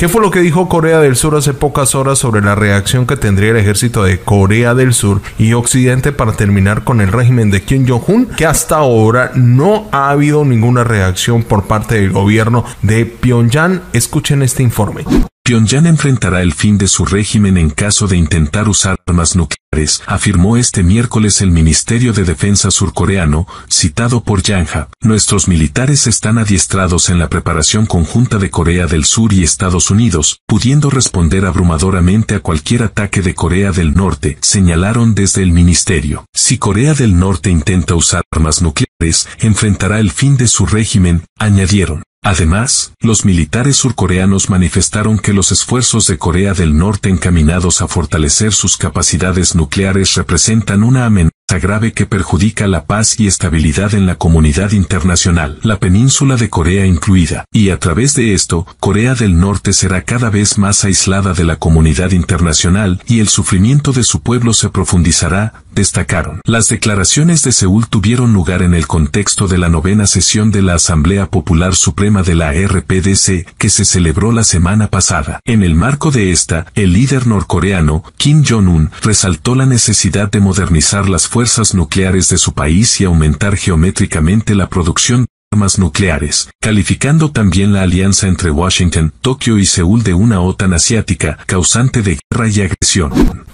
¿Qué fue lo que dijo Corea del Sur hace pocas horas sobre la reacción que tendría el ejército de Corea del Sur y Occidente para terminar con el régimen de Kim Jong-un? Que hasta ahora no ha habido ninguna reacción por parte del gobierno de Pyongyang. Escuchen este informe. Pyongyang enfrentará el fin de su régimen en caso de intentar usar armas nucleares, afirmó este miércoles el Ministerio de Defensa surcoreano, citado por Yangha. Nuestros militares están adiestrados en la preparación conjunta de Corea del Sur y Estados Unidos, pudiendo responder abrumadoramente a cualquier ataque de Corea del Norte, señalaron desde el ministerio. Si Corea del Norte intenta usar armas nucleares, enfrentará el fin de su régimen, añadieron. Además, los militares surcoreanos manifestaron que los esfuerzos de Corea del Norte encaminados a fortalecer sus capacidades nucleares representan una amenaza grave que perjudica la paz y estabilidad en la comunidad internacional, la península de Corea incluida, y a través de esto, Corea del Norte será cada vez más aislada de la comunidad internacional y el sufrimiento de su pueblo se profundizará, destacaron. Las declaraciones de Seúl tuvieron lugar en el contexto de la novena sesión de la Asamblea Popular Suprema de la RPDC, que se celebró la semana pasada. En el marco de esta, el líder norcoreano, Kim Jong-un, resaltó la necesidad de modernizar las fuerzas nucleares de su país y aumentar geométricamente la producción de armas nucleares, calificando también la alianza entre Washington, Tokio y Seúl de una OTAN asiática, causante de guerra y agresión.